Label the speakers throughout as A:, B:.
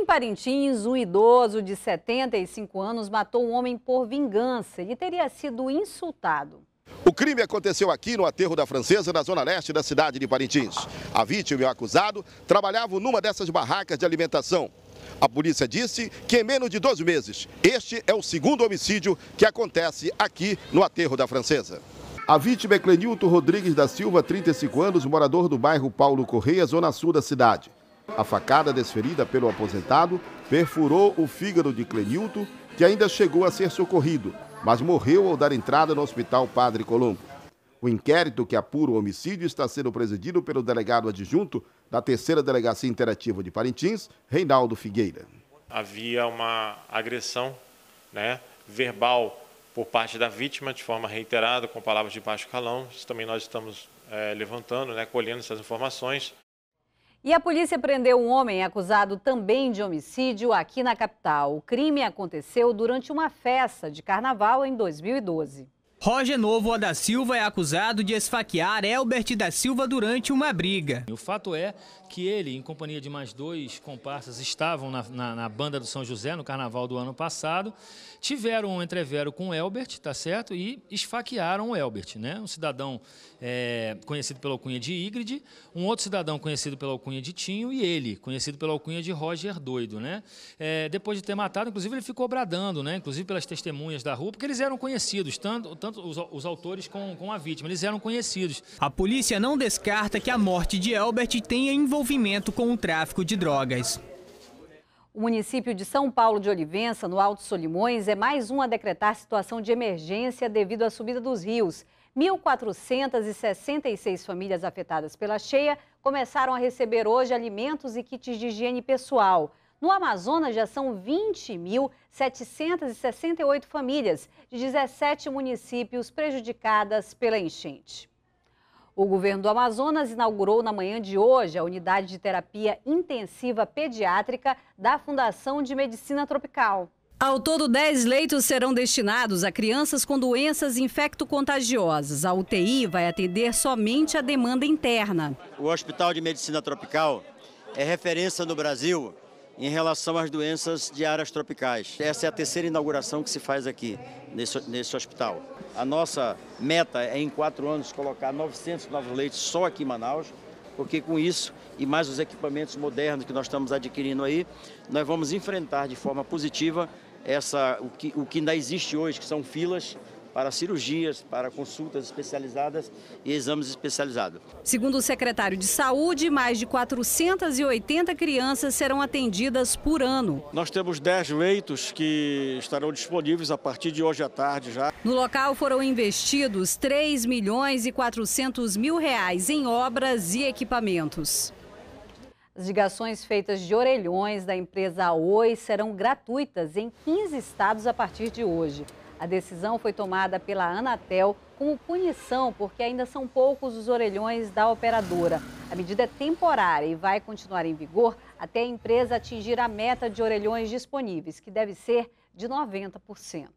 A: Em Parintins, um idoso de 75 anos matou um homem por vingança e teria sido insultado.
B: O crime aconteceu aqui no aterro da Francesa, na zona leste da cidade de Parintins. A vítima e o acusado trabalhavam numa dessas barracas de alimentação. A polícia disse que em menos de 12 meses, este é o segundo homicídio que acontece aqui no aterro da Francesa. A vítima é Clenilton Rodrigues da Silva, 35 anos, morador do bairro Paulo Correia, zona sul da cidade. A facada desferida pelo aposentado perfurou o fígado de Clenilton, que ainda chegou a ser socorrido, mas morreu ao dar entrada no Hospital Padre Colombo. O inquérito que apura o homicídio está sendo presidido pelo delegado adjunto da Terceira Delegacia Interativa de Parintins, Reinaldo Figueira. Havia uma agressão né, verbal por parte da vítima, de forma reiterada, com palavras de baixo calão. Isso também nós estamos é, levantando, né, colhendo essas informações.
A: E a polícia prendeu um homem acusado também de homicídio aqui na capital. O crime aconteceu durante uma festa de carnaval em 2012.
C: Roger Novo da Silva é acusado de esfaquear Elbert da Silva durante uma briga. O fato é que ele, em companhia de mais dois comparsas, estavam na, na, na banda do São José no carnaval do ano passado, tiveram um entrevero com o Elbert, tá certo? E esfaquearam o Elbert, né? Um cidadão é, conhecido pela alcunha de Ygrid, um outro cidadão conhecido pela alcunha de Tinho e ele, conhecido pela alcunha de Roger Doido, né? É, depois de ter matado, inclusive ele ficou bradando, né? Inclusive pelas testemunhas da rua, porque eles eram conhecidos, tanto tanto os, os autores com, com a vítima. Eles eram conhecidos. A polícia não descarta que a morte de Elbert tenha envolvimento com o tráfico de drogas.
A: O município de São Paulo de Olivença, no Alto Solimões, é mais um a decretar situação de emergência devido à subida dos rios. 1.466 famílias afetadas pela cheia começaram a receber hoje alimentos e kits de higiene pessoal. No Amazonas já são 20.768 famílias de 17 municípios prejudicadas pela enchente. O governo do Amazonas inaugurou na manhã de hoje a unidade de terapia intensiva pediátrica da Fundação de Medicina Tropical. Ao todo, 10 leitos serão destinados a crianças com doenças infecto-contagiosas. A UTI vai atender somente a demanda interna. O
D: Hospital de Medicina Tropical é referência no Brasil em relação às doenças de áreas tropicais. Essa é a terceira inauguração que se faz aqui, nesse, nesse hospital. A nossa meta é, em quatro anos, colocar 900 novos leitos só aqui em Manaus, porque com isso e mais os equipamentos modernos que nós estamos adquirindo aí, nós vamos enfrentar de forma positiva essa, o, que, o que ainda existe hoje, que são filas para cirurgias, para consultas especializadas e exames especializados.
A: Segundo o secretário de Saúde, mais de 480 crianças serão atendidas por ano.
D: Nós temos 10 leitos que estarão disponíveis a partir de hoje à tarde já.
A: No local foram investidos 3 milhões e 400 mil reais em obras e equipamentos. As ligações feitas de orelhões da empresa Oi serão gratuitas em 15 estados a partir de hoje. A decisão foi tomada pela Anatel como punição, porque ainda são poucos os orelhões da operadora. A medida é temporária e vai continuar em vigor até a empresa atingir a meta de orelhões disponíveis, que deve ser de 90%.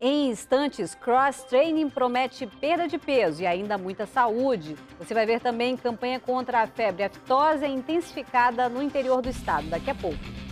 A: Em instantes, cross training promete perda de peso e ainda muita saúde. Você vai ver também campanha contra a febre aftosa intensificada no interior do estado daqui a pouco.